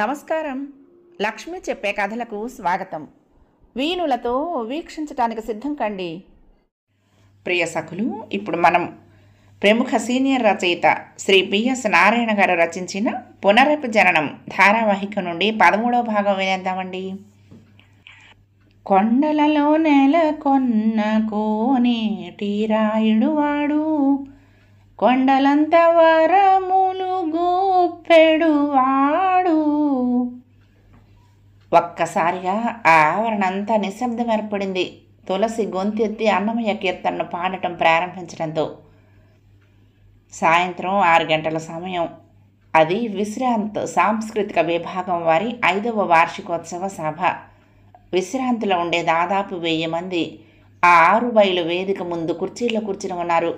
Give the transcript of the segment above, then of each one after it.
నమస్కారం లక్ష్మి చెప్పే కథలకు స్వాగతం వీణులతో వీక్షించటానికి సిద్ధం కండి ప్రియ సఖులు ఇప్పుడు మనం ప్రముఖ సీనియర్ రచయిత శ్రీ బిఎస్ నారాయణ గారు రచించిన పునరపు జననం ధారావాహిక నుండి పదమూడవ భాగం వినేద్దామండి కొండలలో నెల కొన్న కోనేటి రాయుడు వాడు కొండలంత వరములు గూప్పెడువాడు ఒక్కసారిగా ఆ అంతా నిశ్శబ్దం ఏర్పడింది తులసి గొంతెత్తి అన్నమయ్య కీర్తనను పాడటం ప్రారంభించడంతో సాయంత్రం ఆరు గంటల సమయం అది విశ్రాంత్ సాంస్కృతిక విభాగం వారి ఐదవ వార్షికోత్సవ సభ విశ్రాంతిలో ఉండే దాదాపు వెయ్యి మంది ఆ ఆరు బయలు వేదిక ముందు కుర్చీలో కూర్చుని ఉన్నారు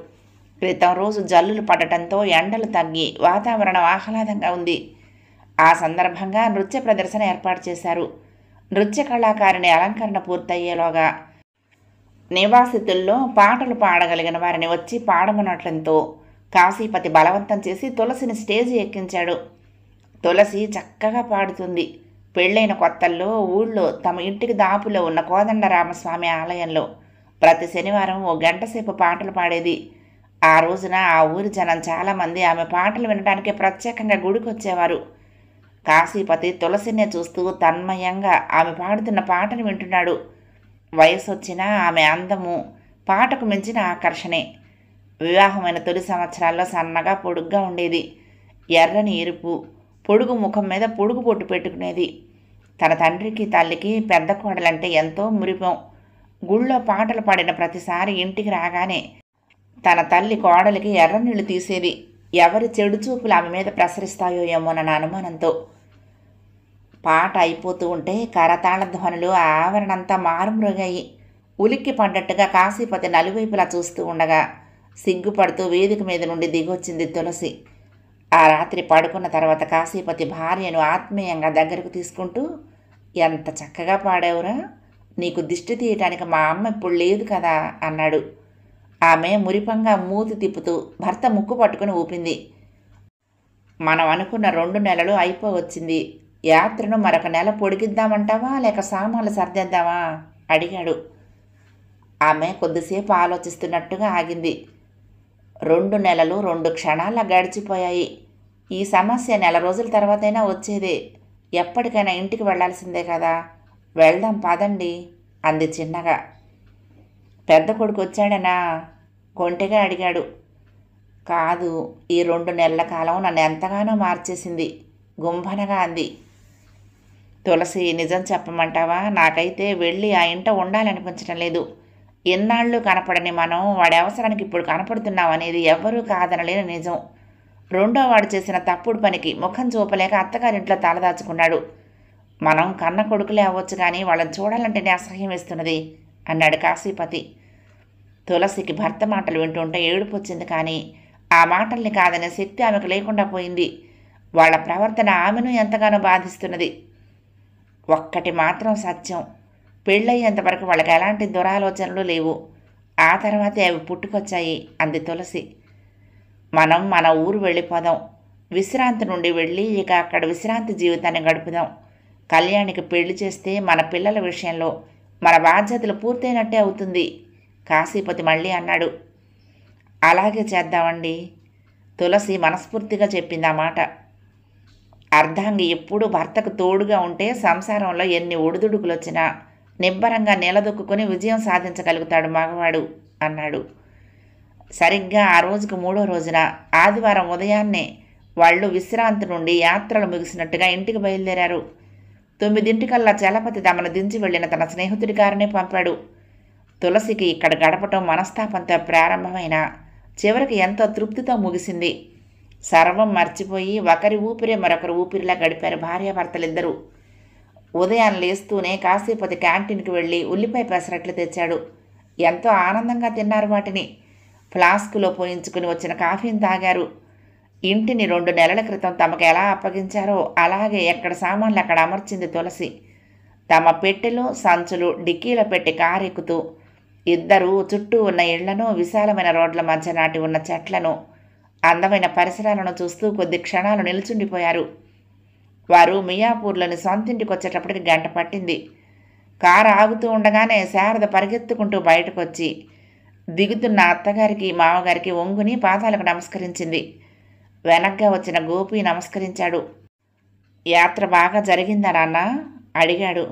క్రితం రోజు జల్లులు పడటంతో ఎండలు తగ్గి వాతావరణం ఆహ్లాదంగా ఉంది ఆ సందర్భంగా నృత్య ప్రదర్శన ఏర్పాటు చేశారు నృత్య కళాకారిణి అలంకరణ పూర్తయ్యేలోగా నివాసితుల్లో పాటలు పాడగలిగిన వారిని వచ్చి పాడమనటంతో కాశీపతి బలవంతం చేసి తులసిని స్టేజ్ ఎక్కించాడు తులసి చక్కగా పాడుతుంది పెళ్ళైన కొత్తల్లో ఊళ్ళో తమ ఇంటికి దాపులో ఉన్న కోదండరామస్వామి ఆలయంలో ప్రతి శనివారం ఓ గంటసేపు పాటలు పాడేది ఆ రోజున ఆ ఊరి జనం చాలామంది ఆమె పాటలు వినడానికి ప్రత్యేకంగా గుడికి వచ్చేవారు కాశీపతి తులసినే చూస్తూ తన్మయంగా ఆమె పాడుతున్న పాటను వింటున్నాడు వయసు వచ్చిన ఆమె అందము పాటకు మించిన ఆకర్షణే వివాహమైన తొలి సంవత్సరాల్లో సన్నగా పొడుగ్గా ఉండేది ఎర్రని ఎరుపు పొడుగు ముఖం మీద పొడుగు పొట్టు పెట్టుకునేది తన తండ్రికి తల్లికి పెద్ద కోడలంటే ఎంతో మురిపం గుళ్ళో పాటలు పాడిన ప్రతిసారి ఇంటికి రాగానే తన తల్లి కోడలికి ఎర్రనీళ్లు తీసేవి ఎవరి చెడు చూపులు ఆమె మీద ప్రసరిస్తాయో ఏమోనన్న అనుమానంతో పాట అయిపోతూ ఉంటే కరతాళ ధ్వనులు ఆవరణంతా మారుమృగాయి ఉలిక్కి పడ్డట్టుగా కాశీపతి నలువైపులా చూస్తూ ఉండగా సిగ్గుపడుతూ వేదిక మీద నుండి దిగొచ్చింది తులసి ఆ రాత్రి పడుకున్న తర్వాత కాశీపతి భార్యను ఆత్మీయంగా దగ్గరకు తీసుకుంటూ ఎంత చక్కగా పాడావురా నీకు దిష్టి తీయటానికి మా అమ్మ ఇప్పుడు లేదు కదా అన్నాడు ఆమె మురిపంగా మూతి తిప్పుతూ భర్త ముక్కు పట్టుకుని ఊపింది మనం అనుకున్న రెండు నెలలు అయిపోవచ్చింది యాత్రను మరొక నెల పొడిగిద్దామంటావా లేక సామాన్లు సర్దేద్దామా అడిగాడు ఆమె కొద్దిసేపు ఆలోచిస్తున్నట్టుగా ఆగింది రెండు నెలలు రెండు క్షణాల గడిచిపోయాయి ఈ సమస్య నెల రోజుల తర్వాతైనా వచ్చేదే ఎప్పటికైనా ఇంటికి వెళ్లాల్సిందే కదా వెళ్దాం పదండి అంది చిన్నగా పెద్ద కొడుకు వచ్చాడనా కొంటెగా అడిగాడు కాదు ఈ రెండు నెలల కాలం నన్ను ఎంతగానో మార్చేసింది గుంభనగా అంది తులసి నిజం చెప్పమంటావా నాకైతే వెళ్ళి ఆ ఇంట ఉండాలనిపించడం లేదు ఎన్నాళ్ళు కనపడని మనం వాడి అవసరానికి ఇప్పుడు కనపడుతున్నాం అనేది ఎవ్వరూ కాదనలేని నిజం రెండో వాడు చేసిన తప్పుడు పనికి ముఖం చూపలేక అత్తగారింట్లో తలదాచుకున్నాడు మనం కన్న కొడుకులే అవ్వచ్చు కానీ వాళ్ళని చూడాలంటేనే అసహ్యం వేస్తున్నది అన్నాడు కాశీపతి తులసికి భర్త మాటలు వింటుంటే ఏడుపు వచ్చింది కానీ ఆ మాటల్ని కాదనే శక్తి ఆమెకు లేకుండా పోయింది వాళ్ల ప్రవర్తన ఆమెను ఎంతగానో బాధిస్తున్నది ఒక్కటి మాత్రం సత్యం పెళ్ళయ్యేంతవరకు వాళ్ళకి ఎలాంటి దురాలోచనలు లేవు ఆ తర్వాతే అవి పుట్టుకొచ్చాయి అంది తులసి మనం మన ఊరు వెళ్ళిపోదాం విశ్రాంతి నుండి వెళ్ళి ఇక అక్కడ విశ్రాంతి జీవితాన్ని గడుపుదాం కళ్యాణికి పెళ్లి చేస్తే మన పిల్లల విషయంలో మన బాధ్యతలు పూర్తయినట్టే అవుతుంది కాశీపతి మళ్ళీ అన్నాడు అలాగే చేద్దామండి తులసి మనస్ఫూర్తిగా చెప్పింది ఆ మాట అర్ధాంగి ఎప్పుడూ భర్తకు తోడుగా ఉంటే సంసారంలో ఎన్ని ఒడిదుడుకులు వచ్చినా నిబ్బరంగా నిలదొక్కుని విజయం సాధించగలుగుతాడు మగవాడు అన్నాడు సరిగ్గా ఆ రోజుకు మూడో రోజున ఆదివారం ఉదయాన్నే వాళ్ళు విశ్రాంతి నుండి యాత్రలు ముగిసినట్టుగా ఇంటికి బయలుదేరారు తొమ్మిదింటికల్లా చలపతి తమను దించి వెళ్ళిన తన స్నేహితుడి కారనే పంపాడు తులసికి ఇక్కడ గడపటం మనస్తాపంతో ప్రారంభమైన చివరికి ఎంతో తృప్తితో ముగిసింది సర్వం మర్చిపోయి ఒకరి ఊపిరి మరొకరు ఊపిరిలా గడిపారు భార్యాభర్తలిద్దరూ ఉదయం లేస్తూనే కాసేపతి క్యాంటీన్కి వెళ్ళి ఉల్లిపాయ పెసరట్లు తెచ్చాడు ఎంతో ఆనందంగా తిన్నారు వాటిని ఫ్లాస్కులో పోయించుకుని వచ్చిన కాఫీని తాగారు ఇంటిని రెండు నెలల క్రితం తమకు ఎలా అప్పగించారో అలాగే ఎక్కడ సామాన్లు అక్కడ అమర్చింది తులసి తమ పెట్టెలు సంచులు డిక్కీలో పెట్టి కారెక్కుతూ ఇద్దరూ చుట్టూ ఉన్న ఇళ్లను విశాలమైన రోడ్ల మధ్య నాటి ఉన్న చెట్లను అందమైన పరిసరాలను చూస్తూ కొద్ది క్షణాలు నిల్చుండిపోయారు వారు మియాపూర్లోని సొంతింటికి వచ్చేటప్పటికి గంట పట్టింది కారు ఆగుతూ ఉండగానే శారద పరిగెత్తుకుంటూ బయటకొచ్చి దిగుతున్న అత్తగారికి మామగారికి ఒంగుని పాదాలకు నమస్కరించింది వెనక్గా వచ్చిన గోపి నమస్కరించాడు యాత్ర బాగా జరిగిందా నాన్న అడిగాడు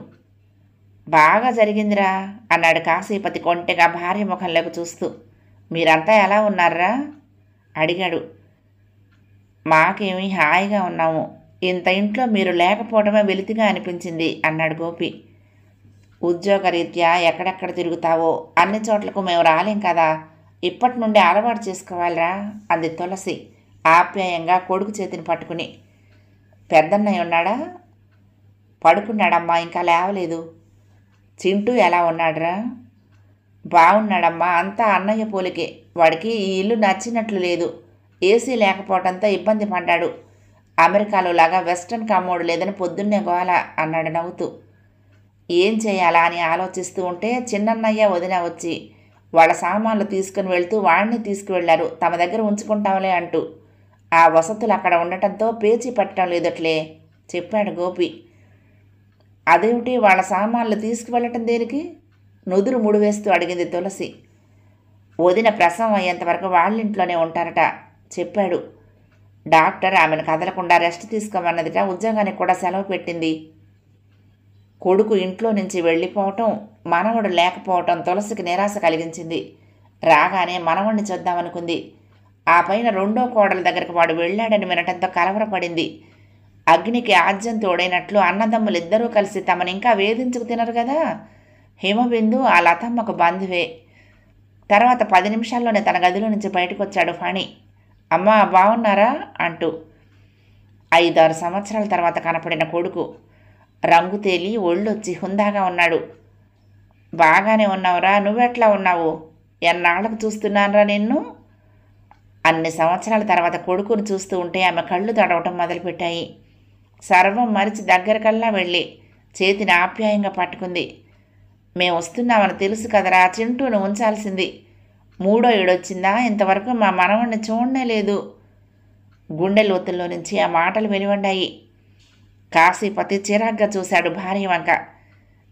బాగా జరిగిందిరా అన్నాడు కాశీపతి కొంటెగా భార్య ముఖంలోకి చూస్తూ మీరంతా ఎలా ఉన్నారా అడిగాడు మాకేమి హాయిగా ఉన్నాము ఇంత ఇంట్లో మీరు లేకపోవడమే వెలితిగా అనిపించింది అన్నాడు గోపి ఉద్యోగరీత్యా ఎక్కడెక్కడ తిరుగుతావో అన్ని చోట్లకు మేము రాలేం కదా ఇప్పటి నుండి అలవాటు చేసుకోవాలిరా అంది తులసి ఆప్యాయంగా కొడుకు చేతిని పట్టుకుని పెద్దన్నయ్య ఉన్నాడా పడుకున్నాడమ్మా ఇంకా లేవలేదు చింటూ ఎలా ఉన్నాడ్రా బాగున్నాడమ్మా అంతా అన్నయ్య పోలికే వాడికి ఈ ఇల్లు నచ్చినట్లు లేదు ఏసీ లేకపోవడంతో ఇబ్బంది పడ్డాడు అమెరికాలో లాగా వెస్ట్రన్ కమోడ్ లేదని పొద్దున్నే గోల అన్నాడు నవ్వుతూ ఏం చేయాలా అని ఆలోచిస్తూ ఉంటే చిన్నన్నయ్య వదిన వచ్చి వాళ్ళ సామాన్లు తీసుకుని వెళ్తూ వాడిని తీసుకువెళ్లారు తమ దగ్గర ఉంచుకుంటాంలే అంటూ ఆ వసతులు అక్కడ ఉండటంతో పేచీ పట్టడం లేదట్లే చెప్పాడు గోపి అదేమిటి వాళ్ళ సామాన్లు తీసుకువెళ్ళటం దేనికి నుదురు ముడివేస్తూ అడిగింది తులసి వదిన ప్రసవం అయ్యేంతవరకు వాళ్ళింట్లోనే ఉంటారట చెప్పాడు డాక్టర్ ఆమెను కదలకుండా రెస్ట్ తీసుకోమన్నదిట ఉద్యోగానికి కూడా సెలవు పెట్టింది కొడుకు ఇంట్లో నుంచి వెళ్ళిపోవటం మనవడు లేకపోవటం తులసికి నిరాశ కలిగించింది రాగానే మనవణ్ణి చూద్దామనుకుంది ఆ పైన రెండో కోడల దగ్గరకు వాడు వెళ్ళాడని వినటంతో కలవరపడింది అగ్నికి ఆజ్యం తోడైనట్లు అన్నదమ్ములిద్దరూ కలిసి తమనింకా వేధించుకు తినరు కదా హిమబిందు ఆ లతమ్మకు బంధువే తర్వాత పది నిమిషాల్లోనే తన గదిలో నుంచి బయటకు వచ్చాడు ఫణి అమ్మ బాగున్నారా అంటూ ఐదారు సంవత్సరాల తర్వాత కనపడిన కొడుకు రంగు తేలి ఒళ్ళొచ్చి హుందాగా ఉన్నాడు బాగానే ఉన్నావురా నువ్వెట్లా ఉన్నావు ఎన్నాళ్ళకు చూస్తున్నానరా నిన్ను అన్ని సంవత్సరాల తర్వాత కొడుకును చూస్తూ ఉంటే ఆమె కళ్ళు తడవటం మొదలుపెట్టాయి సర్వం మరిచి దగ్గరకల్లా వెళ్ళి చేతిని ఆప్యాయంగా పట్టుకుంది మేము వస్తున్నామని తెలుసు కదరా చింటూను ఉంచాల్సింది మూడో ఏడొచ్చిందా ఇంతవరకు మా మనవణ్ణి చూడనే లేదు గుండె లోతుల్లో నుంచి ఆ మాటలు వెలువడ్డాయి కాశీపతి చిరాగ్గా చూశాడు భార్య వంక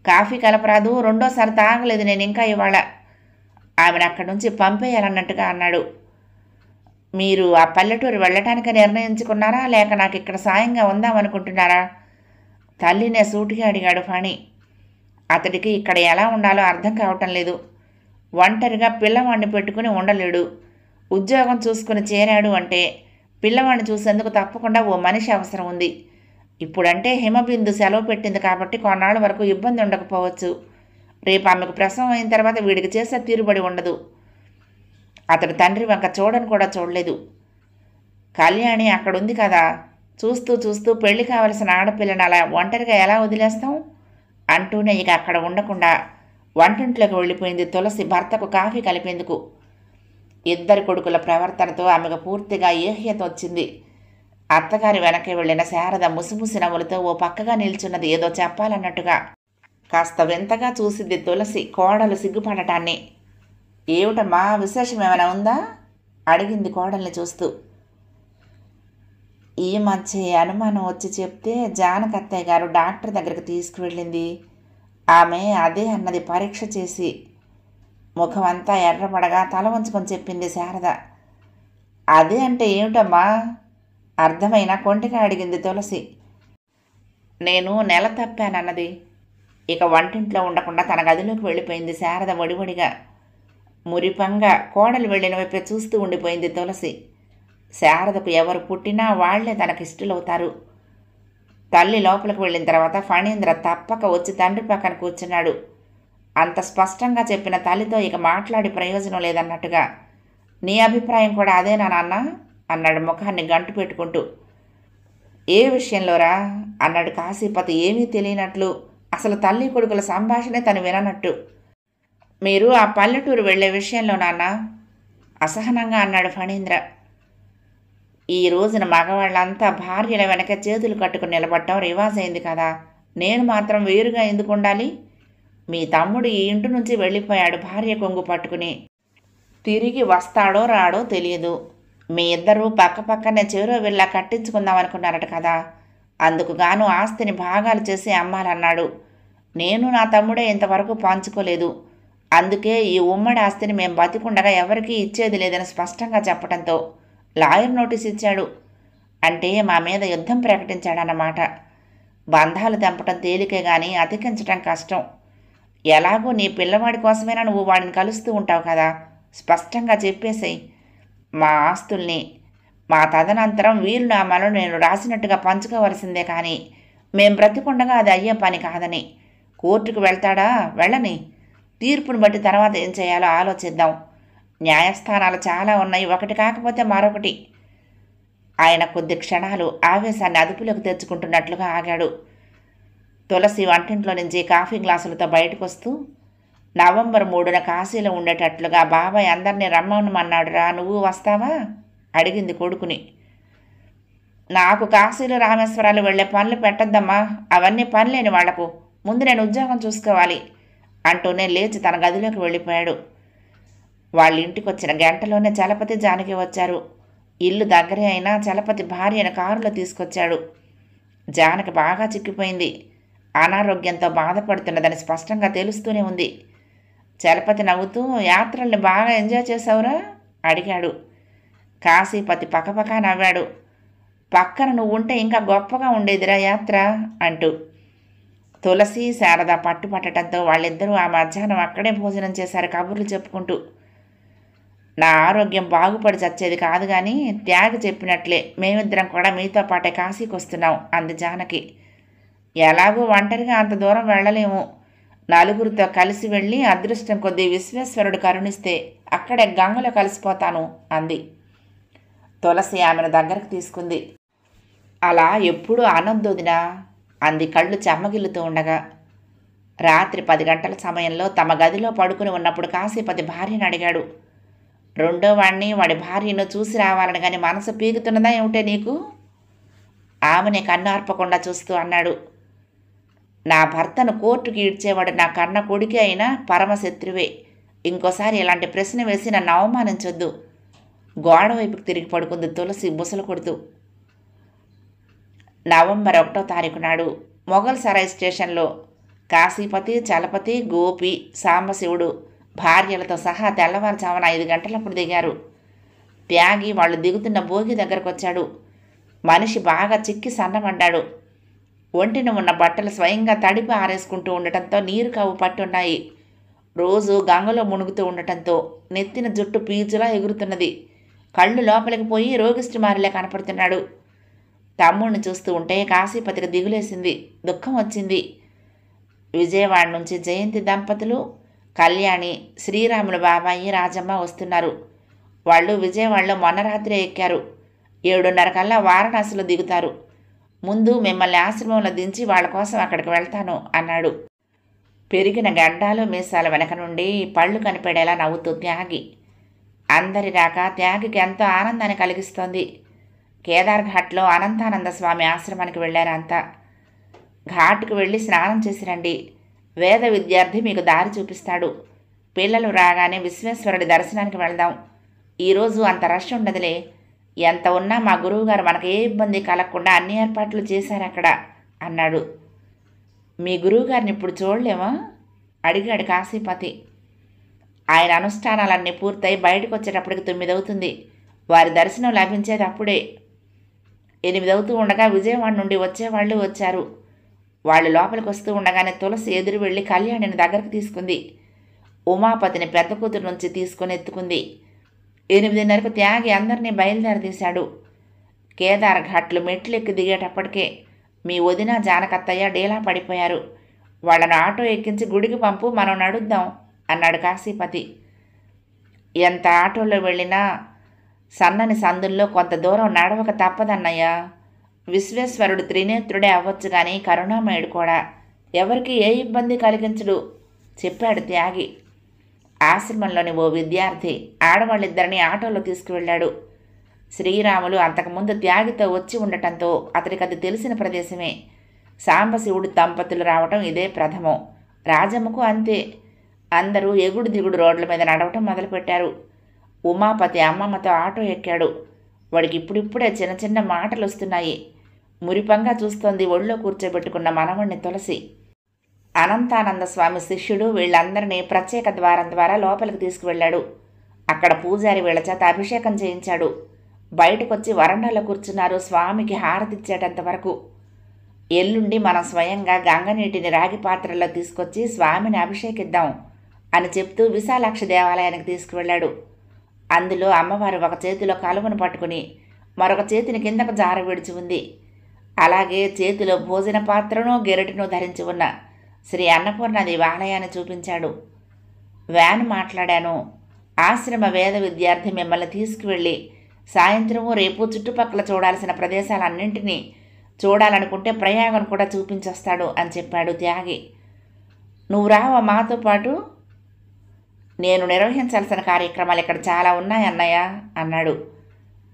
కాఫీ కలపరాదు రెండోసారి తాగలేదు నేను ఇంకా ఇవాళ ఆమెను అక్కడి నుంచి పంపేయాలన్నట్టుగా అన్నాడు మీరు ఆ పల్లెటూరు వెళ్ళటానికి నిర్ణయించుకున్నారా లేక నాకు ఇక్కడ సాయంగా ఉందామనుకుంటున్నారా తల్లినే సూటిగా అడిగాడు ఫణి అతడికి ఇక్కడ ఎలా ఉండాలో అర్థం కావటం లేదు ఒంటరిగా పిల్లవాడిని పెట్టుకుని ఉండలేడు ఉద్యోగం చూసుకుని చేరాడు అంటే పిల్లవాడిని చూసేందుకు తప్పకుండా ఓ మనిషి అవసరం ఉంది ఇప్పుడంటే హిమబిందు సెలవు పెట్టింది కాబట్టి కొన్నాళ్ళ వరకు ఇబ్బంది ఉండకపోవచ్చు రేపు ఆమెకు ప్రసవం అయిన తర్వాత వీడికి చేసే తీరుబడి ఉండదు అతడు తండ్రి వంక చూడని కూడా చూడలేదు కళ్యాణి అక్కడుంది కదా చూస్తూ చూస్తూ పెళ్లి కావలసిన ఆడపిల్లని అలా ఒంటరిగా ఎలా వదిలేస్తాం అంటూనే ఇక అక్కడ ఉండకుండా వంటింట్లోకి వెళ్ళిపోయింది తులసి భర్తకు కాఫీ కలిపేందుకు ఇద్దరు కొడుకుల ప్రవర్తనతో ఆమెకు పూర్తిగా ఏహ్యత వచ్చింది అత్తగారి వెనక్కి వెళ్ళిన శారద ముసిముసి నవ్వులతో ఓ పక్కగా నిల్చున్నది ఏదో చెప్పాలన్నట్టుగా కాస్త వింతగా చూసింది తులసి కోడలు సిగ్గుపడటాన్ని ఏమిటమ్మా విశేషం ఏమైనా ఉందా అడిగింది కోడల్ని చూస్తూ ఈ మధ్య అనుమానం వచ్చి చెప్తే జానకత్తయ్య గారు డాక్టర్ దగ్గరికి తీసుకువెళ్ళింది ఆమె అదే అన్నది పరీక్ష చేసి ముఖమంతా ఎర్రపడగా తల వంచుకొని చెప్పింది శారద అదే అంటే ఏమిటమ్మా అర్థమైన కొంటిగా అడిగింది తులసి నేను నెల తప్పానన్నది ఇక వంటింట్లో ఉండకుండా తన గదిలోకి వెళ్ళిపోయింది శారద ఒడివడిగా మురిపంగా కోడలు వెళ్ళిన వైపే చూస్తూ ఉండిపోయింది తులసి శారదకు ఎవరు పుట్టినా వాళ్లే ఇష్టలవుతారు తల్లి లోపలికి వెళ్ళిన తర్వాత ఫణీంద్ర తప్పక వచ్చి తండ్రి పక్కన కూర్చున్నాడు అంత స్పష్టంగా చెప్పిన తల్లితో ఇక మాట్లాడి ప్రయోజనం లేదన్నట్టుగా నీ అభిప్రాయం కూడా అదేనా నాన్న అన్నాడు ముఖాన్ని గంటు పెట్టుకుంటూ ఏ విషయంలోరా అన్నాడు కాశీపతి ఏమీ తెలియనట్లు అసలు తల్లి కొడుకుల సంభాషణే తను విననట్టు మీరు ఆ పల్లెటూరు వెళ్లే విషయంలో నాన్న అసహనంగా అన్నాడు ఫణీంద్ర ఈ రోజున మగవాళ్ళంతా భార్యల వెనక చేతులు కట్టుకుని నిలబడటం అయింది కదా నేను మాత్రం వేరుగా ఎందుకు ఉండాలి మీ తమ్ముడు ఈ ఇంటి నుంచి వెళ్ళిపోయాడు భార్య కొంగు పట్టుకుని తిరిగి వస్తాడో రాడో తెలియదు మీ ఇద్దరూ పక్కపక్కనే చెరువు వెళ్ళా కట్టించుకుందాం అనుకున్నారట కదా అందుకు గాను ఆస్తిని భాగాలు చేసి అమ్మాలన్నాడు నేను నా తమ్ముడే ఇంతవరకు పంచుకోలేదు అందుకే ఈ ఉమ్మడి ఆస్తిని మేము బతికుండగా ఎవరికీ ఇచ్చేది లేదని స్పష్టంగా చెప్పడంతో లాయర్ నోటీస్ ఇచ్చాడు అంటే మా మీద యుద్ధం ప్రకటించాడన్నమాట బంధాలు తెంపటం తేలికే కానీ అతికించటం కష్టం ఎలాగో నీ పిల్లవాడి కోసమేనా నువ్వు వాడిని కలుస్తూ ఉంటావు కదా స్పష్టంగా చెప్పేసేయి మా ఆస్తుల్ని మా తదనంతరం వీలునామాలో నేను రాసినట్టుగా పంచుకోవలసిందే కానీ మేం బ్రతికుండగా అది అయ్యే పని కాదని కోర్టుకు వెళ్తాడా వెళ్ళని తీర్పును బట్టి తర్వాత ఏం చేయాలో ఆలోచిద్దాం న్యాయస్థానాలు చాలా ఉన్నాయి ఒకటి కాకపోతే మరొకటి ఆయన కొద్ది క్షణాలు ఆవేశాన్ని అదుపులోకి తెచ్చుకుంటున్నట్లుగా ఆగాడు తులసి వంటింట్లో నుంచి కాఫీ గ్లాసులతో బయటకు వస్తూ నవంబర్ మూడున కాశీలో ఉండేటట్లుగా బాబాయ్ అందరినీ రా నువ్వు వస్తావా అడిగింది కొడుకుని నాకు కాశీలు రామేశ్వరాలు వెళ్ళే పనులు పెట్టద్దమ్మా అవన్నీ పనిలేని వాళ్లకు ముందు నేను ఉద్యోగం చూసుకోవాలి అంటూనే లేచి తన గదిలోకి వెళ్ళిపోయాడు వాళ్ళ ఇంటికి వచ్చిన గంటలోనే చలపతి జానకి వచ్చారు ఇల్లు దగ్గరే అయినా చలపతి భార్యను కారులో తీసుకొచ్చాడు జానకి బాగా చిక్కిపోయింది అనారోగ్యంతో బాధపడుతున్నదని స్పష్టంగా తెలుస్తూనే ఉంది చలపతి నవ్వుతూ యాత్రల్ని బాగా ఎంజాయ్ చేసావురా అడిగాడు కాశీపతి పక్కపక్క నవ్వాడు పక్కన నువ్వు ఉంటే ఇంకా గొప్పగా ఉండేదిరా యాత్ర అంటూ తులసి శారద పట్టుపట్టడంతో వాళ్ళిద్దరూ ఆ మధ్యాహ్నం అక్కడే భోజనం చేశారు కబుర్లు చెప్పుకుంటూ నా ఆరోగ్యం బాగుపడి చచ్చేది కాదు కానీ త్యాగ చెప్పినట్లే మేమిద్దరం కూడా మీతో పాటే కాశీకి వస్తున్నాం అంది జానకి ఎలాగూ ఒంటరిగా అంత దూరం వెళ్ళలేము నలుగురితో కలిసి వెళ్ళి అదృష్టం కొద్దీ విశ్వేశ్వరుడు కరుణిస్తే అక్కడే గంగలో కలిసిపోతాను అంది తులసి ఆమెను దగ్గరకు తీసుకుంది అలా ఎప్పుడూ ఆనందోదినా అంది కళ్ళు చెమ్మగిల్లుతూ ఉండగా రాత్రి పది గంటల సమయంలో తమ గదిలో పడుకుని ఉన్నప్పుడు కాసేపతి భార్యను అడిగాడు రెండో వాణ్ణి వాడి భార్యను చూసి రావాలని కానీ మనసు పీగుతున్నదా ఏమిటే నీకు ఆమెని కన్ను ఆర్పకుండా చూస్తూ అన్నాడు నా భర్తను కోర్టుకి ఈడ్చేవాడు నా కన్న కొడుకే అయినా పరమశత్రువే ఇంకోసారి ఇలాంటి ప్రశ్న వేసి నన్ను అవమానించొద్దు గోడ తిరిగి పడుకుంది తులసి బుసలు కొడుతూ నవంబర్ ఒకటో తారీఖు నాడు మొఘల్ సరాయ్ స్టేషన్లో కాశీపతి చలపతి గోపి సాంబశివుడు భార్యలతో సహా తెల్లవారుజామున ఐదు గంటలప్పుడు దిగారు త్యాగి వాళ్ళు దిగుతున్న భోగి దగ్గరకు వచ్చాడు మనిషి బాగా చిక్కి సన్నమడ్డాడు ఒంటిన ఉన్న బట్టలు స్వయంగా తడిపి ఆరేసుకుంటూ ఉండటంతో నీరు కావు పట్టున్నాయి రోజు గంగలో మునుగుతూ ఉండటంతో నెత్తిన జుట్టు పీచులా ఎగురుతున్నది కళ్ళు లోపలికి పోయి రోగిష్టి మారిలే కనపడుతున్నాడు తమ్ముడిని చూస్తూ ఉంటే కాశీపతికి దిగులేసింది దుఃఖం వచ్చింది విజయవాడ నుంచి జయంతి దంపతులు కళ్యాణి శ్రీరాముల బాబాయి రాజమ్మ వస్తున్నారు వాళ్ళు విజయవాడలో మొన్న రాత్రే ఎక్కారు ఏడున్నర కల్లా వారణాసిలో దిగుతారు ముందు మిమ్మల్ని ఆశ్రమంలో దించి వాళ్ళ కోసం అక్కడికి వెళ్తాను అన్నాడు పెరిగిన గడ్డాలు మీసాల వెనక నుండి పళ్ళు కనిపెడేలా నవ్వుతూ త్యాగి అందరి రాక త్యాగికి ఎంతో ఆనందాన్ని కలిగిస్తోంది కేదార్ఘాట్లో అనంతానంద స్వామి ఆశ్రమానికి వెళ్ళారంతా ఘాట్కు వెళ్ళి స్నానం చేసిరండి వేద విద్యార్థి మీకు దారి చూపిస్తాడు పిల్లలు రాగానే విశ్వేశ్వరుడి దర్శనానికి వెళ్దాం ఈరోజు అంత రష్ ఉండదులే ఎంత ఉన్నా మా గురువుగారు మనకు ఏ ఇబ్బంది కలగకుండా అన్ని ఏర్పాట్లు చేశారు అక్కడ అన్నాడు మీ గురువుగారిని ఇప్పుడు చూడలేమా అడిగాడు కాశీపతి ఆయన అనుష్ఠానాలన్నీ పూర్తయి బయటకు వచ్చేటప్పటికి తొమ్మిది అవుతుంది వారి దర్శనం లభించేది అప్పుడే ఎనిమిది అవుతూ ఉండగా విజయవాడ నుండి వచ్చేవాళ్ళు వచ్చారు వాళ్ళు లోపలికి వస్తూ ఉండగానే తులసి ఎదురు వెళ్ళి కళ్యాణిని దగ్గరకు తీసుకుంది ఉమాపతిని పెద్ద కూతురు నుంచి తీసుకొని ఎత్తుకుంది ఎనిమిదిన్నరకు త్యాగి అందరినీ బయలుదేరదీశాడు కేదార్ ఘాట్లు మెట్లెక్కి దిగేటప్పటికే మీ వదిన జానకత్తయ్య డేలా పడిపోయారు వాళ్ళని ఆటో ఎక్కించి గుడికి పంపు మనం నడుద్దాం అన్నాడు కాశీపతి ఎంత ఆటోలో వెళ్ళినా సన్నని సందుల్లో కొంత దూరం నడవక తప్పదన్నయ్య విశ్వేశ్వరుడు త్రినేత్రుడే అవ్వచ్చు కానీ కరుణామయుడు కూడా ఎవరికి ఏ ఇబ్బంది కలిగించడు చెప్పాడు త్యాగి ఆశ్రమంలోని ఓ విద్యార్థి ఆడవాళ్ళిద్దరిని ఆటోలో తీసుకువెళ్ళాడు శ్రీరాములు అంతకుముందు త్యాగితో వచ్చి ఉండటంతో అతడికి అది తెలిసిన ప్రదేశమే సాంబశివుడు దంపతులు రావటం ఇదే ప్రథమం రాజమ్మకు అంతే అందరూ ఎగుడు దిగుడు రోడ్ల మీద నడవటం మొదలుపెట్టారు ఉమాపతి అమ్మమ్మతో ఆటో ఎక్కాడు వాడికి ఇప్పుడిప్పుడే చిన్న చిన్న మాటలు వస్తున్నాయి మురిపంగా చూస్తోంది ఒళ్ళో కూర్చోబెట్టుకున్న మనవణ్ణి తులసి అనంతానంద స్వామి శిష్యుడు వీళ్ళందరినీ ప్రత్యేక ద్వారం ద్వారా లోపలికి తీసుకువెళ్ళాడు అక్కడ పూజారి వీళ్ళ చేత అభిషేకం చేయించాడు బయటకొచ్చి వరండాలో కూర్చున్నారు స్వామికి హారతిచ్చేటంత వరకు ఎల్లుండి మనం స్వయంగా గంగనీటిని రాగి పాత్రల్లో తీసుకొచ్చి స్వామిని అభిషేకిద్దాం అని చెప్తూ విశాలాక్ష దేవాలయానికి తీసుకువెళ్ళాడు అందులో అమ్మవారు ఒక చేతిలో కాలువను పట్టుకుని మరొక చేతిని కిందకు జార విడిచి ఉంది అలాగే చేతిలో భోజన పాత్రను గెరటిను ధరించి ఉన్న శ్రీ అన్నపూర్ణది దేవాలయాన్ని చూపించాడు వ్యాన్ మాట్లాడాను ఆశ్రమ వేద విద్యార్థి మిమ్మల్ని తీసుకువెళ్ళి సాయంత్రము రేపు చుట్టుపక్కల చూడాల్సిన ప్రదేశాలన్నింటినీ చూడాలనుకుంటే ప్రయాగం కూడా చూపించొస్తాడు అని చెప్పాడు త్యాగి నువ్వు రావా మాతో పాటు నేను నిర్వహించాల్సిన కార్యక్రమాలు ఇక్కడ చాలా ఉన్నాయి అన్నయ్య అన్నాడు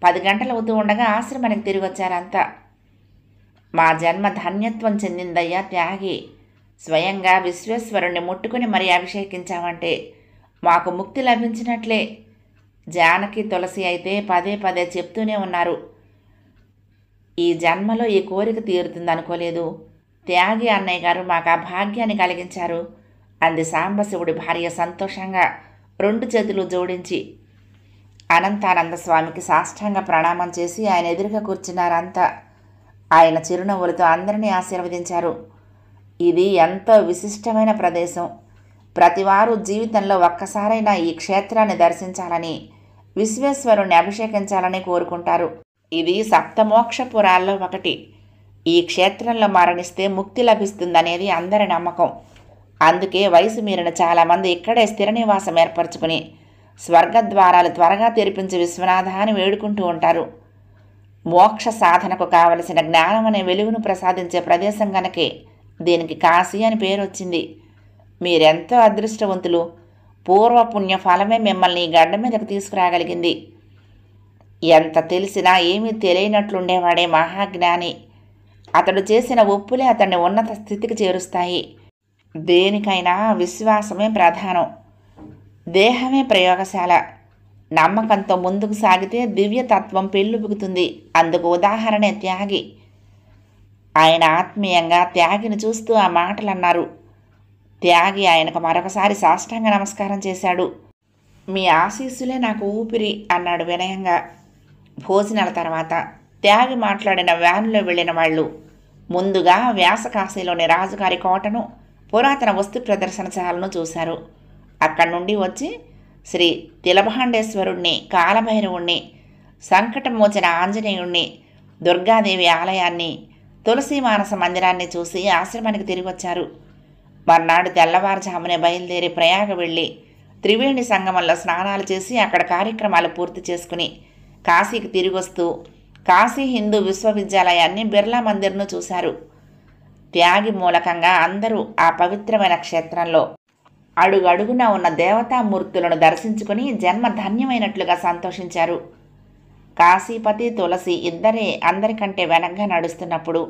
పది గంటలు అవుతూ ఉండగా ఆశ్రమానికి తిరిగి వచ్చారంతా మా జన్మ ధన్యత్వం చెందిందయ్యా త్యాగి స్వయంగా విశ్వేశ్వరుణ్ణి ముట్టుకుని మరీ అభిషేకించామంటే మాకు ముక్తి లభించినట్లే జానకి తులసి అయితే పదే పదే చెప్తూనే ఉన్నారు ఈ జన్మలో ఈ కోరిక తీరుతుందనుకోలేదు త్యాగి అన్నయ్య గారు మాకు ఆ భాగ్యాన్ని కలిగించారు అంది సాంబశివుడి భార్య సంతోషంగా రెండు చేతులు జోడించి అనంతానంద స్వామికి సాష్టాంగ ప్రణామం చేసి ఆయన ఎదురుగా కూర్చున్నారంతా ఆయన చిరునవ్వులతో అందరినీ ఆశీర్వదించారు ఇది ఎంతో విశిష్టమైన ప్రదేశం ప్రతివారు జీవితంలో ఒక్కసారైనా ఈ క్షేత్రాన్ని దర్శించాలని విశ్వేశ్వరుణ్ణి అభిషేకించాలని కోరుకుంటారు ఇది సప్తమోక్షపురాల్లో ఒకటి ఈ క్షేత్రంలో మరణిస్తే ముక్తి లభిస్తుందనేది అందరి నమ్మకం అందుకే వయసు మీరిన చాలామంది ఇక్కడే స్థిర నివాసం ఏర్పరచుకుని స్వర్గద్వారాలు త్వరగా తెరిపించి విశ్వనాథ అని వేడుకుంటూ ఉంటారు మోక్ష సాధనకు కావలసిన జ్ఞానం అనే వెలుగును ప్రసాదించే ప్రదేశం గనకే దీనికి కాశీ అని పేరు వచ్చింది మీరెంతో అదృష్టవంతులు పూర్వపుణ్య ఫలమే మిమ్మల్ని ఈ గడ్డ మీదకు తీసుకురాగలిగింది ఎంత తెలిసినా ఏమీ తెలియనట్లుండేవాడే మహాజ్ఞాని అతడు చేసిన ఒప్పులే అతన్ని ఉన్నత స్థితికి చేరుస్తాయి దేనికైనా విశ్వాసమే ప్రధానం దేహమే ప్రయోగశాల నమ్మకంతో ముందుకు సాగితే దివ్యతత్వం పెళ్ళుబుకుతుంది అందుకు ఉదాహరణే త్యాగి ఆయన ఆత్మీయంగా త్యాగిని చూస్తూ ఆ మాటలన్నారు త్యాగి ఆయనకు మరొకసారి సాష్టాంగ నమస్కారం చేశాడు మీ ఆశీస్సులే నాకు ఊపిరి అన్నాడు వినయంగా భోజనాల తర్వాత త్యాగి మాట్లాడిన వ్యాన్లో వెళ్ళిన వాళ్ళు ముందుగా వ్యాసకాశీలోని రాజుగారి కోటను పురాతన వస్తు ప్రదర్శనశాలను చూశారు అక్కడి నుండి వచ్చి శ్రీ తిలభాండేశ్వరుణ్ణి కాలభైరవుణ్ణి సంకటమోచన ఆంజనేయుణ్ణి దుర్గాదేవి ఆలయాన్ని తులసి మానస మందిరాన్ని చూసి ఆశ్రమానికి తిరిగి వచ్చారు మర్నాడు తెల్లవారుజామునే బయలుదేరి ప్రయాగ వెళ్ళి త్రివేణి సంగమంలో స్నానాలు చేసి అక్కడ కార్యక్రమాలు పూర్తి చేసుకుని కాశీకి తిరిగొస్తూ కాశీ హిందూ విశ్వవిద్యాలయాన్ని బిర్లా మందిర్ను చూశారు త్యాగి మూలకంగా అందరూ ఆ పవిత్రమైన క్షేత్రంలో అడుగడుగున ఉన్న దేవతామూర్తులను దర్శించుకుని జన్మ ధన్యమైనట్లుగా సంతోషించారు కాశీపతి తులసి ఇద్దరే అందరికంటే వెనక్గా నడుస్తున్నప్పుడు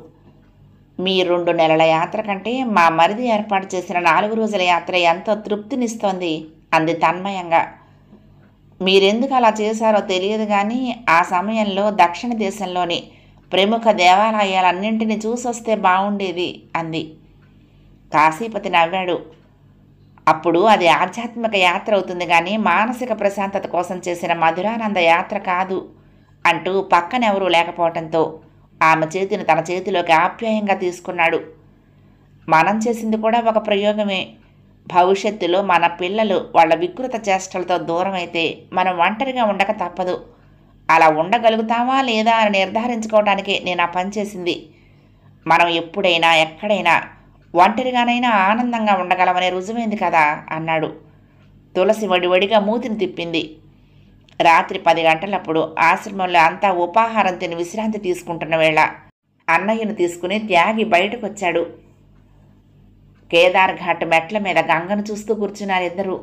మీ రెండు నెలల యాత్ర కంటే మా మరిది ఏర్పాటు చేసిన నాలుగు రోజుల యాత్ర ఎంతో తృప్తినిస్తోంది అంది తన్మయంగా మీరెందుకు అలా చేశారో తెలియదు కానీ ఆ సమయంలో దక్షిణ దేశంలోని ప్రముఖ దేవాలయాలన్నింటినీ చూసొస్తే బాగుండేది అంది కాశీపతి నవ్వాడు అప్పుడు అది ఆధ్యాత్మిక యాత్ర అవుతుంది కానీ మానసిక ప్రశాంతత కోసం చేసిన మధురానంద యాత్ర కాదు అంటూ పక్కనెవరూ లేకపోవటంతో ఆమె చేతిని తన చేతిలోకి ఆప్యాయంగా తీసుకున్నాడు మనం చేసింది కూడా ఒక ప్రయోగమే భవిష్యత్తులో మన పిల్లలు వాళ్ళ వికృత చేష్టలతో దూరమైతే మనం ఒంటరిగా ఉండక తప్పదు అలా ఉండగలుగుతావా లేదా అని నిర్ధారించుకోవడానికి నేను ఆ పని చేసింది మనం ఎప్పుడైనా ఎక్కడైనా ఒంటరిగానైనా ఆనందంగా ఉండగలమనే రుజువైంది కదా అన్నాడు తులసి వడివడిగా మూతిని తిప్పింది రాత్రి పది గంటలప్పుడు ఆశ్రమంలో అంతా ఉపాహారం తిని విశ్రాంతి తీసుకుంటున్న వేళ అన్నయ్యను తీసుకుని త్యాగి బయటకొచ్చాడు కేదార్ఘాట్ మెట్ల మీద గంగను చూస్తూ కూర్చున్నారు ఇద్దరు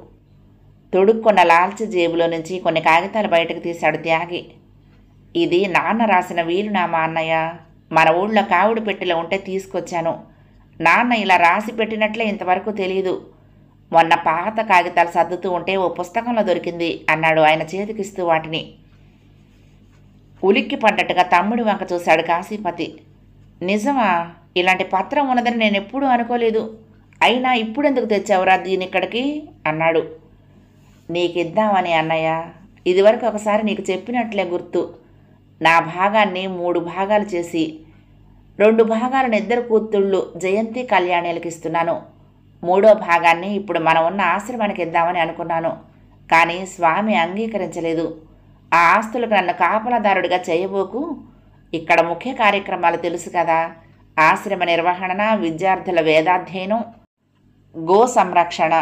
తొడుక్కున్న లాల్చి జేబులో నుంచి కొన్ని కాగితాలు బయటకు తీశాడు త్యాగి ఇది నాన్న రాసిన వీలునామా అన్నయ్య మన ఊళ్ళో కావుడు పెట్టెలో ఉంటే తీసుకొచ్చాను నాన్న ఇలా రాసి పెట్టినట్లే ఇంతవరకు తెలియదు మొన్న పాత కాగితాలు సర్దుతూ ఉంటే ఓ పుస్తకంలో దొరికింది అన్నాడు ఆయన చేతికిస్తూ వాటిని ఉలిక్కి పడ్డట్టుగా తమ్ముడి వంక చూశాడు కాశీపతి నిజమా ఇలాంటి పత్రం ఉన్నదని నేను ఎప్పుడూ అనుకోలేదు అయినా ఇప్పుడెందుకు తెచ్చావురా దీనిక్కడికి అన్నాడు నీకు ఇద్దామని అన్నయ్య ఇదివరకు ఒకసారి నీకు చెప్పినట్లే గుర్తు నా భాగాన్ని మూడు భాగాలు చేసి రెండు భాగాలను ఇద్దరు కూతుళ్ళు జయంతి కళ్యాణీలకు ఇస్తున్నాను మూడో భాగాన్ని ఇప్పుడు మనం ఉన్న ఆశ్రమానికి ఇద్దామని అనుకున్నాను కానీ స్వామి అంగీకరించలేదు ఆ ఆస్తులకు నన్ను కాపలాదారుడిగా చేయబోకు ఇక్కడ ముఖ్య కార్యక్రమాలు తెలుసు కదా ఆశ్రమ నిర్వహణ విద్యార్థుల వేదాధ్యయనం గో సంరక్షణ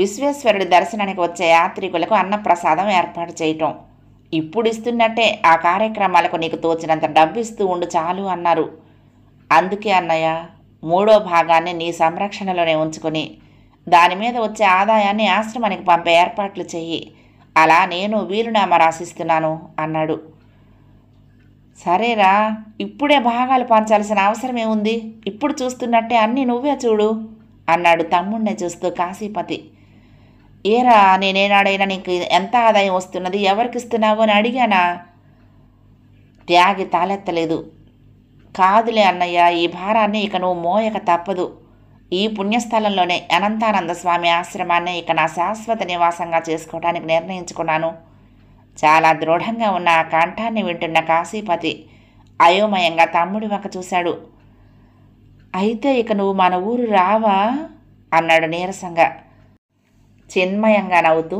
విశ్వేశ్వరుడి దర్శనానికి వచ్చే యాత్రికులకు అన్నప్రసాదం ఏర్పాటు చేయటం ఇప్పుడు ఇస్తున్నట్టే ఆ కార్యక్రమాలకు నీకు తోచినంత డబ్బు ఇస్తూ ఉండు చాలు అన్నారు అందుకే అన్నయ్య మూడో భాగాన్ని నీ సంరక్షణలోనే ఉంచుకొని దాని మీద వచ్చే ఆదాయాన్ని ఆశ్రమానికి పంపే ఏర్పాట్లు చెయ్యి అలా నేను వీలునామా రాసిస్తున్నాను అన్నాడు సరేరా ఇప్పుడే భాగాలు పంచాల్సిన అవసరమే ఉంది ఇప్పుడు చూస్తున్నట్టే అన్నీ నువ్వే చూడు అన్నాడు తమ్ముణ్ణి చూస్తూ కాశీపతి ఏరా నేనేనాడైనా నీకు ఎంత ఆదాయం వస్తున్నది ఎవరికి ఇస్తున్నావు అని అడిగానా త్యాగి తాలెత్తలేదు కాదులే అన్నయ్య ఈ భారాన్ని ఇక నువ్వు మోయక తప్పదు ఈ పుణ్యస్థలంలోనే అనంతానంద స్వామి ఆశ్రమాన్ని ఇక నా శాశ్వత నివాసంగా చేసుకోవడానికి నిర్ణయించుకున్నాను చాలా దృఢంగా ఉన్న ఆ కంఠాన్ని వింటున్న కాశీపతి అయోమయంగా తమ్ముడి వంక చూశాడు అయితే ఇక నువ్వు మన ఊరు రావా అన్నాడు నీరసంగా చిన్మయంగా నవ్వుతూ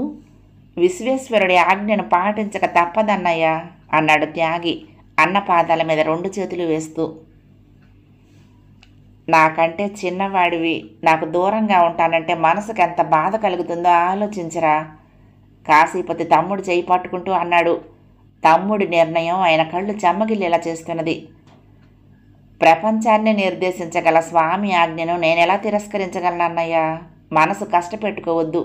విశ్వేశ్వరుడి ఆజ్ఞను పాటించక తప్పదన్నయ్య అన్నాడు త్యాగి అన్న పాదాల మీద రెండు చేతులు వేస్తూ నాకంటే చిన్నవాడివి నాకు దూరంగా ఉంటానంటే మనసుకు ఎంత బాధ కలుగుతుందో ఆలోచించరా కాశీపతి తమ్ముడు చేయి పట్టుకుంటూ అన్నాడు తమ్ముడి నిర్ణయం ఆయన కళ్ళు చెమ్మగిల్లేలా చేస్తున్నది ప్రపంచాన్ని నిర్దేశించగల స్వామి ఆజ్ఞను నేనెలా తిరస్కరించగలను మనసు కష్టపెట్టుకోవద్దు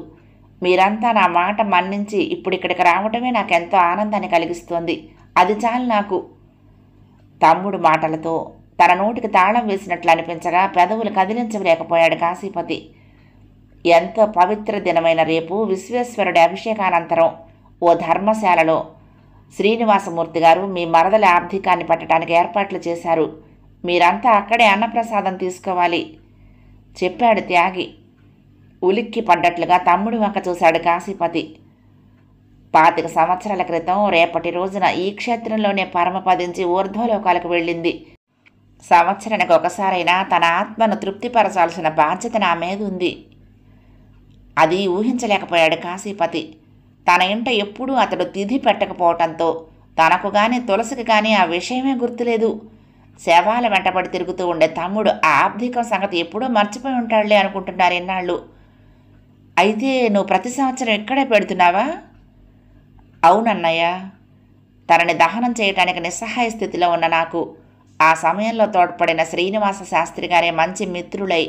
మీరంతా నా మాట మన్నించి ఇప్పుడు ఇక్కడికి రావటమే నాకు ఎంతో ఆనందాన్ని కలిగిస్తోంది అది చాలు నాకు తమ్ముడు మాటలతో తన నోటికి తాళం వేసినట్లు అనిపించగా పెదవులు కదిలించలేకపోయాడు కాశీపతి ఎంతో పవిత్ర దినమైన రేపు విశ్వేశ్వరుడి అభిషేకానంతరం ఓ ధర్మశాలలో శ్రీనివాసమూర్తి గారు మీ మరదల ఆర్థికాన్ని పట్టడానికి ఏర్పాట్లు చేశారు మీరంతా అక్కడే అన్నప్రసాదం తీసుకోవాలి చెప్పాడు త్యాగి ఉలిక్కి పడ్డట్లుగా తమ్ముడి వంక చూశాడు కాశీపతి పాతిక సంవత్సరాల క్రితం రేపటి రోజున ఈ క్షేత్రంలోనే పరమపదించి ఊర్ధ్వలోకాలకు వెళ్ళింది సంవత్సరానికి ఒకసారైనా తన ఆత్మను తృప్తిపరచాల్సిన బాధ్యత నా మీద ఉంది అది ఊహించలేకపోయాడు కాశీపతి తన ఇంట ఎప్పుడూ అతడు తిథి పెట్టకపోవటంతో తనకు కానీ తులసికి కానీ ఆ విషయమే గుర్తులేదు శవాల వెంటబడి తిరుగుతూ ఉండే తమ్ముడు ఆ ఆర్థిక సంగతి ఎప్పుడూ మర్చిపోయి ఉంటాడులే అనుకుంటున్నారు ఎన్నాళ్ళు అయితే నువ్వు ప్రతి సంవత్సరం ఇక్కడే పెడుతున్నావా అవునన్నయ్య తనని దహనం చేయటానికి నిస్సహాయ స్థితిలో ఉన్న నాకు ఆ సమయంలో తోడ్పడిన శ్రీనివాస శాస్త్రి గారే మంచి మిత్రులై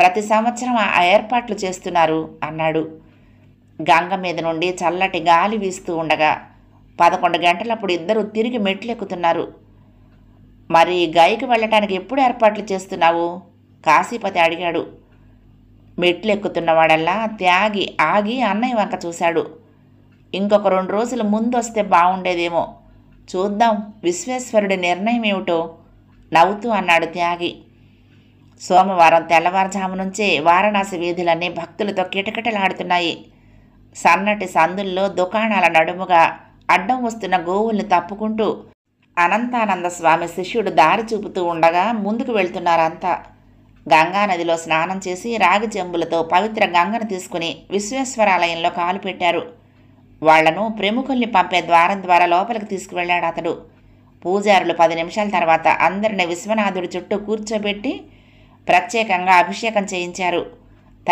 ప్రతి సంవత్సరం ఆ ఏర్పాట్లు చేస్తున్నారు అన్నాడు గంగ మీద నుండి చల్లటి గాలి వీస్తూ ఉండగా పదకొండు గంటలప్పుడు ఇద్దరు తిరిగి మెట్లెక్కుతున్నారు మరి గైకి వెళ్ళటానికి ఎప్పుడు ఏర్పాట్లు చేస్తున్నావు కాశీపతి అడిగాడు మెట్లెక్కుతున్నవాడల్లా త్యాగి ఆగి అన్నయ్య వంక చూశాడు ఇంకొక రెండు రోజులు ముందొస్తే బాగుండేదేమో చూద్దాం విశ్వేశ్వరుడి నిర్ణయం ఏమిటో నవ్వుతూ అన్నాడు త్యాగి సోమవారం తెల్లవారుజాము నుంచే వారణాసి వీధులన్నీ భక్తులతో కిటకిటలాడుతున్నాయి సన్నటి సందుల్లో దుకాణాల నడుముగా అడ్డం వస్తున్న గోవుల్ని తప్పుకుంటూ అనంతానంద స్వామి శిష్యుడు దారి చూపుతూ ఉండగా ముందుకు వెళ్తున్నారంతా గంగానదిలో స్నానం చేసి రాగి జంబులతో పవిత్ర గంగను తీసుకుని విశ్వేశ్వరాలయంలో కాలు పెట్టారు వాళ్లను ప్రముఖుల్ని పంపే ద్వారం ద్వారా లోపలికి తీసుకువెళ్ళాడు అతడు పూజారులు పది నిమిషాల తర్వాత అందరిని విశ్వనాథుడి చుట్టూ కూర్చోబెట్టి ప్రత్యేకంగా అభిషేకం చేయించారు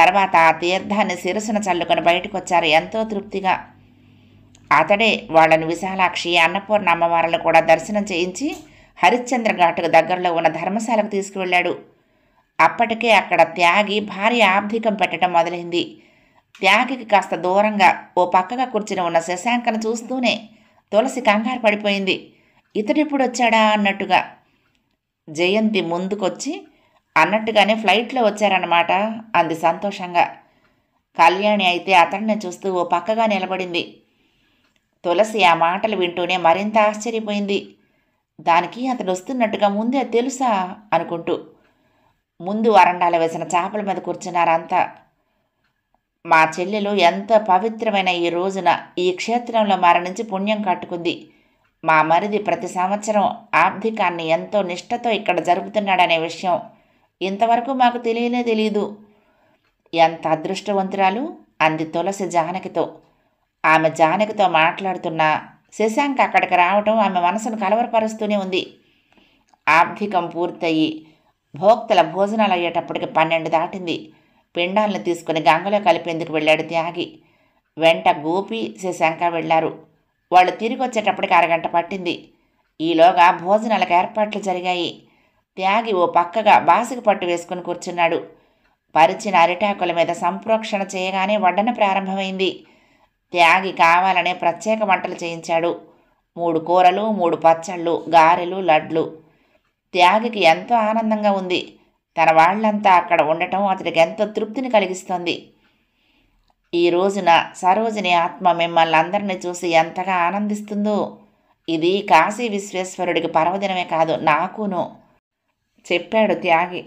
తర్వాత ఆ తీర్థాన్ని శిరసున చల్లుకొని బయటకొచ్చారు ఎంతో తృప్తిగా అతడే వాళ్లను విశాలాక్షి అన్నపూర్ణ అమ్మవార్లను కూడా దర్శనం చేయించి హరిశ్చంద్ర ఘాటుకు దగ్గరలో ఉన్న ధర్మశాలకు తీసుకువెళ్ళాడు అప్పటికే అక్కడ త్యాగి భారీ ఆబ్ధికం పెట్టడం మొదలైంది త్యాగికి కాస్త దూరంగా ఓ పక్కగా కూర్చుని ఉన్న శశాంకను చూస్తూనే తులసి కంగారు పడిపోయింది ఇతడిప్పుడు వచ్చాడా అన్నట్టుగా జయంతి ముందుకొచ్చి అన్నట్టుగానే ఫ్లైట్లో వచ్చారన్నమాట అంది సంతోషంగా కళ్యాణి అయితే అతడిని చూస్తూ ఓ పక్కగా నిలబడింది తులసి ఆ మాటలు వింటూనే మరింత ఆశ్చర్యపోయింది దానికి అతడు వస్తున్నట్టుగా ముందే తెలుసా అనుకుంటూ ముందు వరండాలో వేసిన చేపల మీద కూర్చున్నారంతా మా చెల్లెలు ఎంత పవిత్రమైన ఈ రోజున ఈ క్షేత్రంలో మరణించి పుణ్యం కట్టుకుంది మా మరిది ప్రతి సంవత్సరం ఆర్థికాన్ని ఎంతో నిష్టతో ఇక్కడ జరుపుతున్నాడనే విషయం ఇంతవరకు మాకు తెలియనే తెలియదు ఎంత అదృష్టవంతురాలు అంది తులసి జానకితో ఆమె జానకితో మాట్లాడుతున్నా శశాంక్ అక్కడికి రావటం ఆమె మనసును కలవరపరుస్తూనే ఉంది ఆర్థికం పూర్తయ్యి భోక్తల భోజనాలు అయ్యేటప్పటికి పన్నెండు దాటింది పిండాలను తీసుకుని గంగలో కలిపేందుకు వెళ్ళాడు త్యాగి వెంట గోపి శశాంక వెళ్లారు వాళ్ళు తిరిగి వచ్చేటప్పటికి అరగంట పట్టింది ఈలోగా భోజనాలకు ఏర్పాట్లు జరిగాయి త్యాగి ఓ పక్కగా బాసికి పట్టు వేసుకుని కూర్చున్నాడు పరిచిన అరిటాకుల మీద సంప్రోక్షణ చేయగానే వడ్డన ప్రారంభమైంది త్యాగి కావాలనే ప్రత్యేక వంటలు చేయించాడు మూడు కూరలు మూడు పచ్చళ్ళు గారెలు లడ్లు త్యాగికి ఎంతో ఆనందంగా ఉంది తన వాళ్ళంతా అక్కడ ఉండటం అతడికి ఎంతో తృప్తిని కలిగిస్తుంది ఈ రోజున సరోజిని ఆత్మ మిమ్మల్ని అందరినీ చూసి ఎంతగా ఆనందిస్తుందో ఇది కాశీ విశ్వేశ్వరుడికి పర్వదినమే కాదు నాకును చెప్పాడు త్యాగి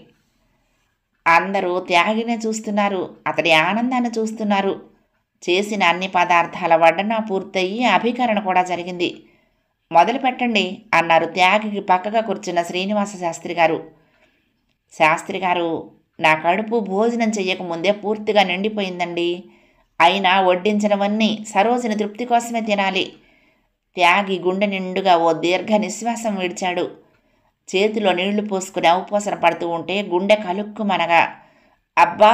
అందరూ త్యాగినే చూస్తున్నారు అతడి ఆనందాన్ని చూస్తున్నారు చేసిన అన్ని పదార్థాల వడ్డన పూర్తయ్యి అభికరణ కూడా జరిగింది మొదలు పెట్టండి అన్నారు త్యాగికి పక్కగా కూర్చున్న శ్రీనివాస శాస్త్రి గారు శాస్త్రి గారు నా కడుపు భోజనం చెయ్యకముందే పూర్తిగా నిండిపోయిందండి అయినా వడ్డించినవన్నీ సరోజిని తృప్తి కోసమే తినాలి త్యాగి గుండె నిండుగా ఓ దీర్ఘ నిశ్వాసం విడిచాడు చేతిలో నీళ్లు పోసుకుని అవపోసన పడుతూ ఉంటే గుండె కలుక్కుమనగా అబ్బా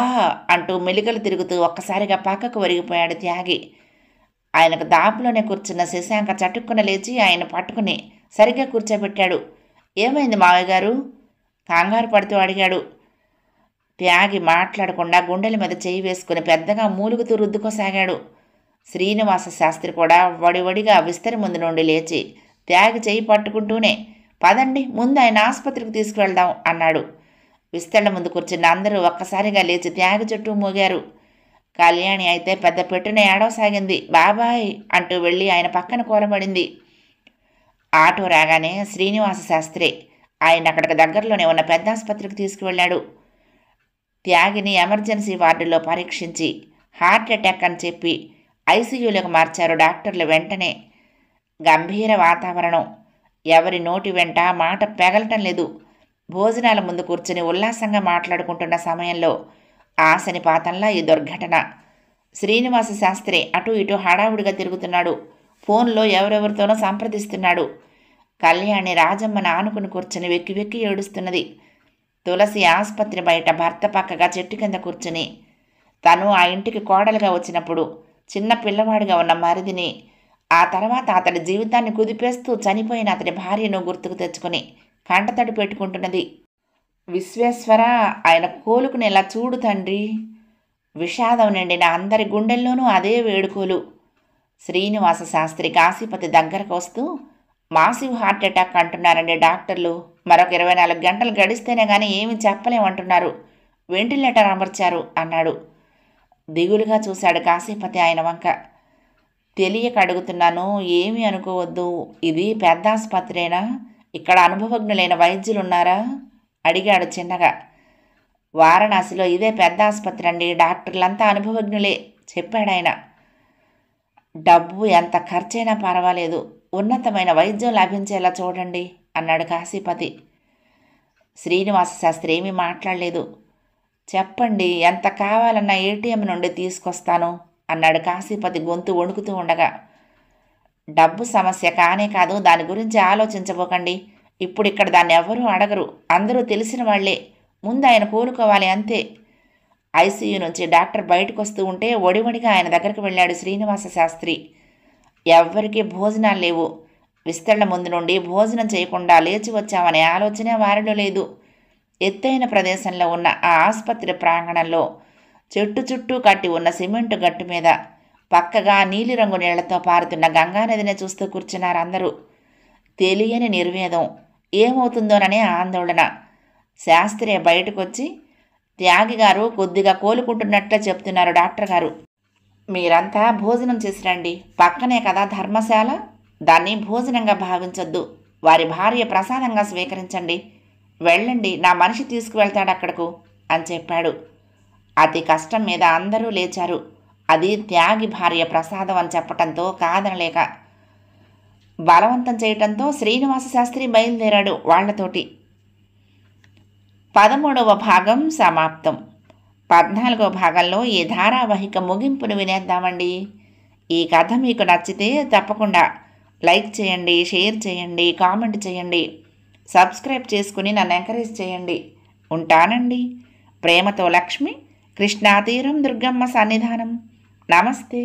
అంటూ మెలికలు తిరుగుతూ ఒక్కసారిగా పక్కకు ఒరిగిపోయాడు త్యాగి ఆయనకు దాపులోనే కూర్చున్న శశాంక చటుక్కున లేచి ఆయన పట్టుకుని సరిగ్గా కూర్చోబెట్టాడు ఏమైంది మావయ్య గారు కంగారు పడుతూ అడిగాడు త్యాగి మాట్లాడకుండా గుండెల మీద చేయి వేసుకుని పెద్దగా మూలుగుతూ రుద్దుకోసాగాడు శ్రీనివాస శాస్త్రి కూడా వడివడిగా విస్తరి ముందు నుండి లేచి త్యాగి చేయి పట్టుకుంటూనే పదండి ముందు ఆయన ఆసుపత్రికి తీసుకువెళ్దాం అన్నాడు విస్తరణ ముందు కూర్చున్న అందరూ ఒక్కసారిగా లేచి త్యాగి చుట్టూ మోగారు కళ్యాణి అయితే పెద్ద పెట్టున ఏడవసాగింది బాబాయ్ అంటూ వెళ్ళి ఆయన పక్కన కూరబడింది ఆటో రాగానే శ్రీనివాస శాస్త్రి ఆయన అక్కడికి దగ్గరలోనే ఉన్న పెద్ద ఆసుపత్రికి తీసుకువెళ్ళాడు త్యాగిని ఎమర్జెన్సీ వార్డులో పరీక్షించి హార్ట్ అటాక్ అని చెప్పి ఐసీయూలోకి మార్చారు డాక్టర్లు వెంటనే గంభీర వాతావరణం ఎవరి నోటి వెంట మాట పెగలటం లేదు భోజనాల ముందు కూర్చొని ఉల్లాసంగా మాట్లాడుకుంటున్న సమయంలో ఆశనిపాతంలా ఈ దుర్ఘటన శ్రీనివాస శాస్త్రి అటు ఇటు హడావుడిగా తిరుగుతున్నాడు ఫోన్లో ఎవరెవరితోనో సంప్రదిస్తున్నాడు కళ్యాణి రాజమ్మను ఆనుకుని కూర్చుని వెక్కి వెక్కి ఏడుస్తున్నది తులసి ఆసుపత్రి బయట భర్త పక్కగా చెట్టు కింద కూర్చుని తను ఆ ఇంటికి కోడలుగా వచ్చినప్పుడు చిన్న పిల్లవాడిగా ఉన్న మరిదిని ఆ తర్వాత అతడి జీవితాన్ని కుదిపేస్తూ చనిపోయిన అతడి భార్యను గుర్తుకు తెచ్చుకుని కంటతడి పెట్టుకుంటున్నది విశ్వేశ్వర ఆయన కోలుకుని ఎలా చూడు తండ్రి విషాదం నిండిన అందరి గుండెల్లోనూ అదే వేడుకోలు శ్రీనివాస శాస్త్రి కాశీపతి దగ్గరకు వస్తూ మాసివ్ హార్ట్ అటాక్ అంటున్నారండి డాక్టర్లు మరొక ఇరవై నాలుగు గంటలు గడిస్తేనే కానీ ఏమి చెప్పలేమంటున్నారు వెంటిలేటర్ అమర్చారు అన్నాడు దిగులుగా చూశాడు కాశీపతి ఆయన వంక తెలియక అడుగుతున్నాను ఏమి అనుకోవద్దు ఇది పెద్ద ఆసుపత్రేనా ఇక్కడ అనుభవజ్ఞులైన వైద్యులున్నారా అడిగాడు చిన్నగా వారణాసిలో ఇదే పెద్ద ఆసుపత్రి అండి డాక్టర్లంతా అనుభవజ్ఞులే చెప్పాడాయన డబ్బు ఎంత ఖర్చైనా పర్వాలేదు ఉన్నతమైన వైద్యం లభించేలా చూడండి అన్నాడు కాశీపతి శ్రీనివాస శాస్త్రి ఏమీ మాట్లాడలేదు చెప్పండి ఎంత కావాలన్నా ఏటీఎం నుండి తీసుకొస్తాను అన్నాడు కాశీపతి గొంతు వణుకుతూ ఉండగా డబ్బు సమస్య కానే కాదు దాని గురించి ఆలోచించబోకండి ఇప్పుడు ఇక్కడ దాన్ని ఎవ్వరూ అడగరు అందరూ తెలిసిన వాళ్లే ముందు ఆయన కోలుకోవాలి అంతే ఐసీయూ నుంచి డాక్టర్ బయటకు వస్తూ ఉంటే ఒడివడిగా ఆయన దగ్గరికి వెళ్ళాడు శ్రీనివాస శాస్త్రి ఎవ్వరికీ భోజనాలు లేవు విస్తరణ ముందు నుండి భోజనం చేయకుండా లేచి వచ్చామనే ఆలోచన వారిలో లేదు ఎత్తైన ప్రదేశంలో ఉన్న ఆ ఆసుపత్రి ప్రాంగణంలో చెట్టు చుట్టూ కట్టి ఉన్న సిమెంటు గట్టు మీద పక్కగా నీలిరంగు నీళ్లతో పారుతున్న గంగానదిని చూస్తూ కూర్చున్నారు అందరూ తెలియని నిర్వేదం ఏమవుతుందోననే ఆందోళన శాస్త్రి బయటకు వచ్చి త్యాగి గారు కొద్దిగా కోలుకుంటున్నట్లు చెప్తున్నారు డాక్టర్ గారు మీరంతా భోజనం చేసి రండి పక్కనే కదా ధర్మశాల దాన్ని భోజనంగా భావించొద్దు వారి భార్య ప్రసాదంగా స్వీకరించండి వెళ్ళండి నా మనిషి తీసుకువెళ్తాడు అక్కడకు అని చెప్పాడు అతి కష్టం మీద అందరూ లేచారు అది త్యాగి భార్య ప్రసాదం అని చెప్పటంతో కాదనలేక బలవంతం చేయటంతో శ్రీనివాస శాస్త్రి బయలుదేరాడు వాళ్లతోటి పదమూడవ భాగం సమాప్తం పద్నాలుగో భాగంలో ఈ ధారావాహిక ముగింపును వినేద్దామండి ఈ కథ మీకు నచ్చితే తప్పకుండా లైక్ చేయండి షేర్ చేయండి కామెంట్ చేయండి సబ్స్క్రైబ్ చేసుకుని నన్ను ఎంకరేజ్ చేయండి ఉంటానండి ప్రేమతో లక్ష్మి కృష్ణాతీరం దుర్గమ్మ సన్నిధానం నమస్తే